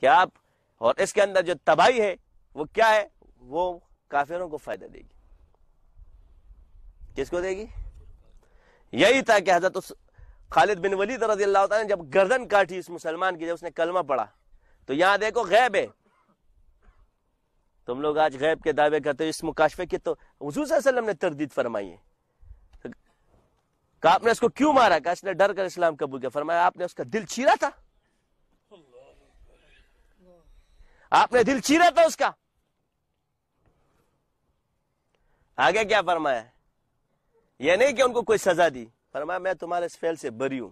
कि आप और इसके अंदर जो तबाही है वो क्या है वो काफिरों को फायदा देगी किसको देगी यही था कि हजरत उस खालिद बिन वलीद रजी अल्लाह ने जब गर्दन काटी इस मुसलमान की जब उसने कलमा पढ़ा तो यहां देखो गैब है तुम लोग आज गैब के दावे करते हो इस मुकाशफे की तो हजूर वसलम ने तरदीद फरमाई है तो आपने उसको क्यों मारा कहा इसने डर कर इस्लाम कबूल किया फरमाया आपने उसका दिल चीरा था आपने दिल चीरा था उसका आगे क्या फरमाया ये नहीं कि उनको कोई सजा दी फरमाया मैं तुम्हारे इस फेल से बरी हूं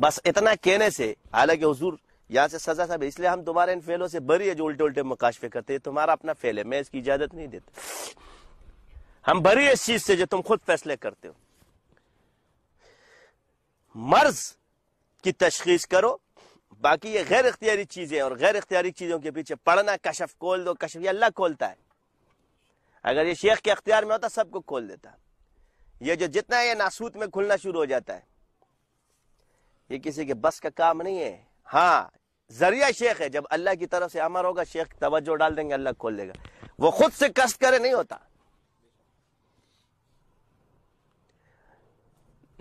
बस इतना कहने से हालांकि हजूर यहां से सजा साहब इसलिए हम तुम्हारे इन फेलों से बरी है जो उल्टे उल्टे मकाशफे करते हैं तुम्हारा अपना फेल है मैं इसकी इजाजत नहीं देता हम बरी इस चीज से जो तुम खुद फैसले करते हो मर्ज की तशखीस करो बाकी ये गैर अख्तियारी चीज़ें और गैर अख्तियारी चीज़ों के पीछे पढ़ना कशफ खोल दो कशफ ये अल्लाह खोलता है अगर ये शेख के अख्तियार में होता सबको खोल देता ये जो जितना है ये नासूत में खुलना शुरू हो जाता है ये किसी के बस का काम नहीं है हाँ जरिया शेख है जब अल्लाह की तरफ से अमर होगा शेख तवज्जो डाल देंगे अल्लाह खोल देगा वो खुद से कष्ट करे नहीं होता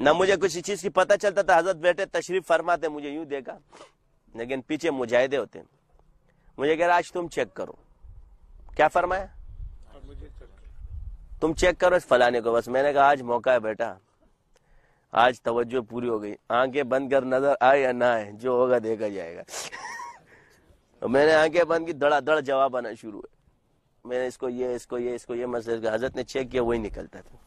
न मुझे कुछ चीज की पता चलता था तो हजरत बेटे तशरीफ फरमाते मुझे यूं देखा लेकिन पीछे मुजाहिदे होते मुझे कह रहा आज तुम चेक करो क्या फरमाया तुम चेक करो इस फलाने को बस मैंने कहा आज मौका है बेटा आज तवज्जो पूरी हो गई आंखें बंद कर नजर आए या ना आए जो होगा देखा जाएगा तो मैंने आंखें बंद की धड़ाधड़ जवाब आना शुरू है मैंने इसको ये इसको ये इसको ये मसले हजरत ने चेक किया वही निकलता था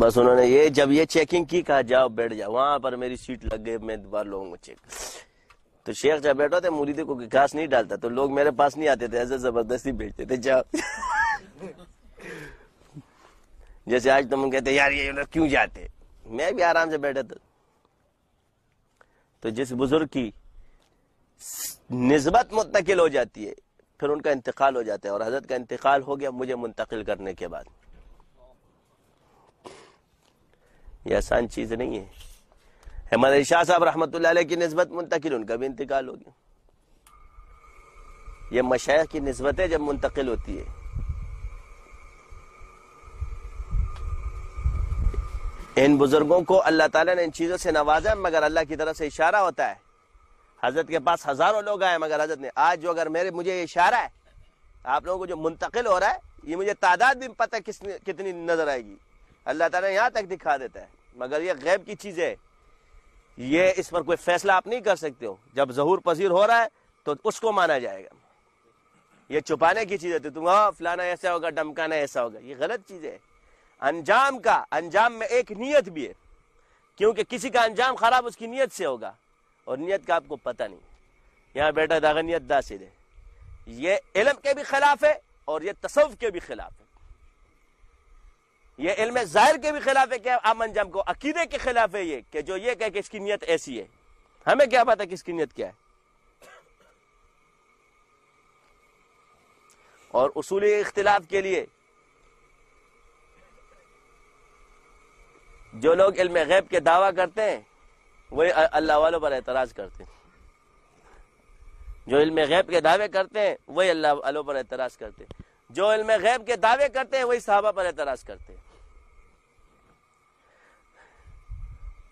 बस उन्होंने ये जब ये चेकिंग की कहा जाओ बैठ जाओ वहां पर मेरी सीट लग गई मैं दोबारा लोगों को चेक तो शेख जब बैठा था मुरीदे को घास नहीं डालता तो लोग मेरे पास नहीं आते थे ऐसे जबरदस्ती भेजते थे जाओ जैसे आज तुम तो कहते यार ये लोग क्यों जाते मैं भी आराम से बैठा था तो जिस बुजुर्ग की नस्बत मुंतकिल हो जाती है फिर उनका इंतकाल हो जाता है और हजरत का इंतकाल हो गया मुझे मुंतकिल करने के बाद ये आसान चीज़ नहीं है हेमद शाह साहब रहमत की नस्बत मुंतकिल उनका भी इंतकाल हो गया ये मशाह की नस्बत है जब मुंतकिल होती है इन बुजुर्गों को अल्लाह ताला ने इन चीज़ों से नवाजा मगर अल्लाह की तरफ से इशारा होता है हजरत के पास हज़ारों लोग आए मगर हजरत ने आज जो अगर मेरे मुझे इशारा है आप लोगों को जो मुंतकिल हो रहा है ये मुझे तादाद भी पता किसने कितनी नजर आएगी अल्लाह ताला यहाँ तक दिखा देता है मगर यह गैब की चीज़ है ये इस पर कोई फैसला आप नहीं कर सकते हो जब जहूर पसीर हो रहा है तो उसको माना जाएगा ये छुपाने की चीज़ होती तो तुम हाँ फलाना ऐसा होगा डमकाना ऐसा होगा ये गलत चीज़ है अंजाम का अंजाम में एक नीयत भी है क्योंकि किसी का अंजाम खराब उसकी नीयत से होगा और नीयत का आपको पता नहीं यहाँ बैठा दागा नीयत दासिर है ये इलम के भी खिलाफ है और ये तसव्व के भी खिलाफ है ये इल्म जाहिर के भी खिलाफ है क्या अमन जम को अकीदे के खिलाफ है ये कि जो ये कह कि इसकी नीयत ऐसी है हमें क्या पता कि इसकी नीयत क्या है और उसूली इख्तिलाफ के लिए जो लोग इल्म गैब के दावा करते हैं वही अल्लाह वालों पर एतराज करते हैं जो इल्म गैब के दावे करते हैं वही अल्लाह वालों पर एतराज करते हैं जो इल्म गैब के दावे करते हैं वही साहबा पर एतराज करते हैं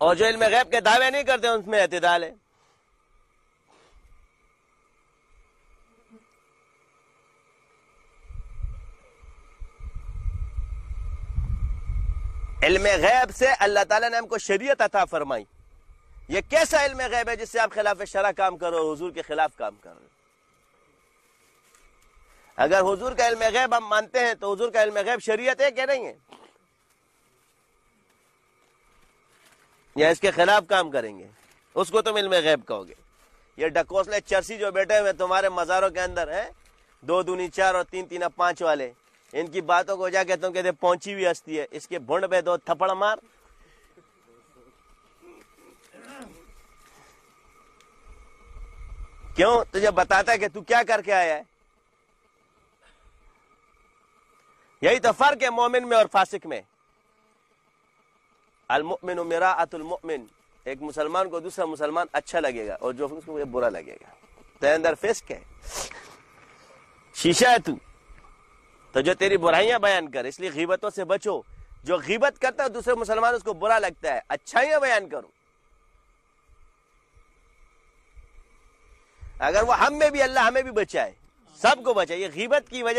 और जो इल्म गैब के दावे नहीं करते उसमें एतदाल है इल्म गैब से अल्लाह ताला ने हमको शरीयत अता फरमाई ये कैसा इल्म गैब है जिससे आप खिलाफ शरा काम करो हुजूर के खिलाफ काम करो अगर हुजूर का इल्म गैब हम मानते हैं तो हुजूर का इल्म गैब शरीयत है क्या नहीं है या इसके खिलाफ काम करेंगे उसको तुम इनमें गैब कहोगे ये डकोसले चर्सी जो बैठे हुए तुम्हारे मज़ारों के अंदर है दो दूनी चार और तीन तीन पांच वाले इनकी बातों को जाके तुम कहते पहुंची हुई हस्ती है इसके भुंड पे दो थप्पड़ मार क्यों तुझे बताता है कि तू क्या करके आया है यही तो फर्क है मोमिन में और फासिक में अलमुमिन मरातुलमुमिन एक मुसलमान को दूसरा मुसलमान अच्छा लगेगा और जो उसको बुरा लगेगा तेरे अंदर फेस क्या है शीशा है तू तो जो तेरी बुराइयां बयान कर इसलिए गीबतों से बचो जो गीबत करता है दूसरे मुसलमान उसको बुरा लगता है अच्छाइयां बयान करो अगर वो हम में भी अल्लाह हमें भी बचाए सबको बचाए ये गीबत की वजह